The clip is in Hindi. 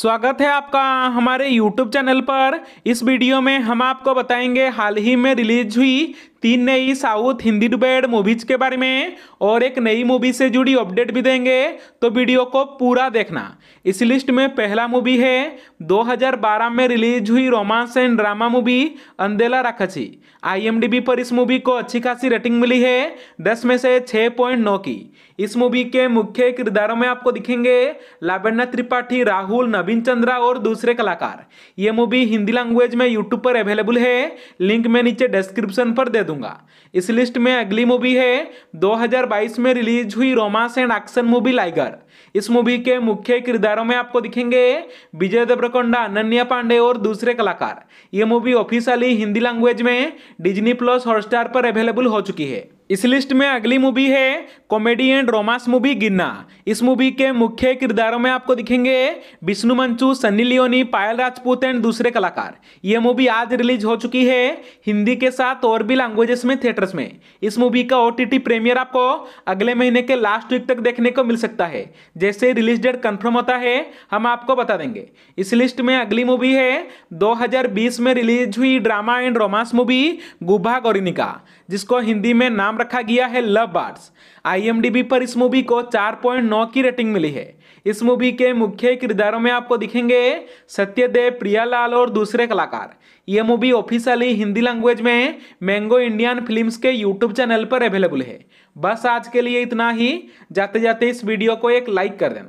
स्वागत है आपका हमारे YouTube चैनल पर इस वीडियो में हम आपको बताएंगे हाल ही में रिलीज हुई तीन नई साउथ हिंदी डुबेड मूवीज के बारे में और एक नई मूवी से जुड़ी अपडेट भी देंगे तो वीडियो को पूरा देखना इस लिस्ट में पहला मूवी है 2012 में रिलीज हुई रोमांस एंड ड्रामा मूवी अंधेला राखची आईएमडीबी पर इस मूवी को अच्छी खासी रेटिंग मिली है दस में से छः पॉइंट नौ की इस मूवी के मुख्य किरदारों में आपको दिखेंगे लावेण्या त्रिपाठी राहुल नवीन चंद्रा और दूसरे कलाकार ये मूवी हिंदी लैंग्वेज में यूट्यूब पर अवेलेबल है लिंक मैं नीचे डिस्क्रिप्शन पर दे दूंगा इस लिस्ट में अगली मूवी है 2022 में रिलीज हुई romance and action movie Liger इस मूवी के मुख्य किरदारों में आपको दिखेंगे विजय देवरकोंडा अनन्या पांडे और दूसरे कलाकार ये मूवी ऑफिशियली हिंदी लैंग्वेज में डिजनी प्लस हॉटस्टार पर अवेलेबल हो चुकी है इस लिस्ट में अगली मूवी है comedy and romance movie Ginna इस मूवी के मुख्य किरदारों में आपको दिखेंगे विष्णु मंचू सनी लियोनी पायल राजपूत एंड दूसरे कलाकार ये मूवी आज रिलीज हो चुकी है हिंदी के साथ और भी लैंग्वेजेस में थिएटर्स में इस मूवी का ओ प्रीमियर आपको अगले महीने के लास्ट वीक तक देखने को मिल सकता है जैसे रिलीज डेट कन्फर्म होता है हम आपको बता देंगे इस लिस्ट में अगली मूवी है दो में रिलीज हुई ड्रामा एंड रोमांस मूवी गुब्बा गोरिनिका जिसको हिंदी में नाम रखा गया है लव बार्ड्स आई पर इस मूवी को 4.9 की रेटिंग मिली है इस मूवी के मुख्य किरदारों में आपको दिखेंगे सत्यदेव प्रियालाल और दूसरे कलाकार यह मूवी ऑफिशियली हिंदी लैंग्वेज में मैंगो इंडियन फिल्म्स के यूट्यूब चैनल पर अवेलेबल है बस आज के लिए इतना ही जाते जाते इस वीडियो को एक लाइक कर देना